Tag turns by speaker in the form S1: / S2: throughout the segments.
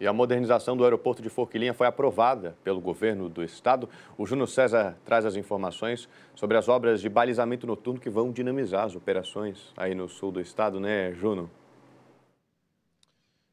S1: E a modernização do aeroporto de Forquilinha foi aprovada pelo governo do estado. O Júnior César traz as informações sobre as obras de balizamento noturno que vão dinamizar as operações aí no sul do estado, né, Juno?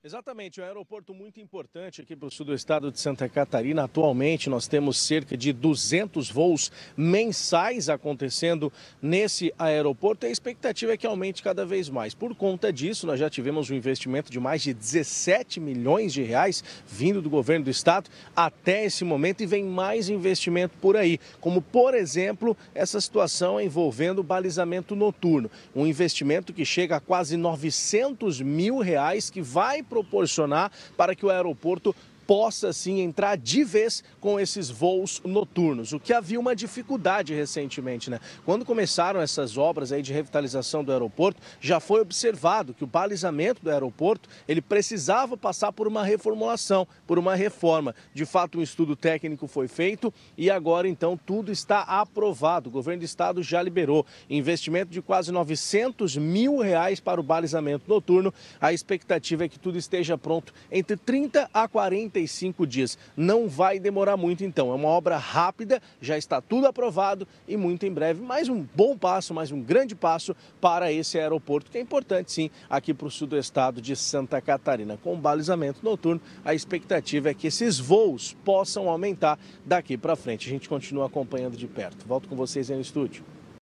S2: Exatamente, um aeroporto muito importante aqui para o sul do estado de Santa Catarina. Atualmente nós temos cerca de 200 voos mensais acontecendo nesse aeroporto e a expectativa é que aumente cada vez mais. Por conta disso, nós já tivemos um investimento de mais de 17 milhões de reais vindo do governo do estado até esse momento e vem mais investimento por aí, como por exemplo essa situação envolvendo balizamento noturno, um investimento que chega a quase 900 mil reais que vai proporcionar para que o aeroporto possa sim entrar de vez com esses voos noturnos, o que havia uma dificuldade recentemente, né? Quando começaram essas obras aí de revitalização do aeroporto, já foi observado que o balizamento do aeroporto, ele precisava passar por uma reformulação, por uma reforma. De fato, um estudo técnico foi feito e agora então tudo está aprovado. O governo do estado já liberou investimento de quase 900 mil reais para o balizamento noturno. A expectativa é que tudo esteja pronto entre 30 a 40 45 dias. Não vai demorar muito, então. É uma obra rápida, já está tudo aprovado e muito em breve mais um bom passo, mais um grande passo para esse aeroporto, que é importante sim aqui para o sul do estado de Santa Catarina. Com o balizamento noturno, a expectativa é que esses voos possam aumentar daqui para frente. A gente continua acompanhando de perto. Volto com vocês aí no estúdio.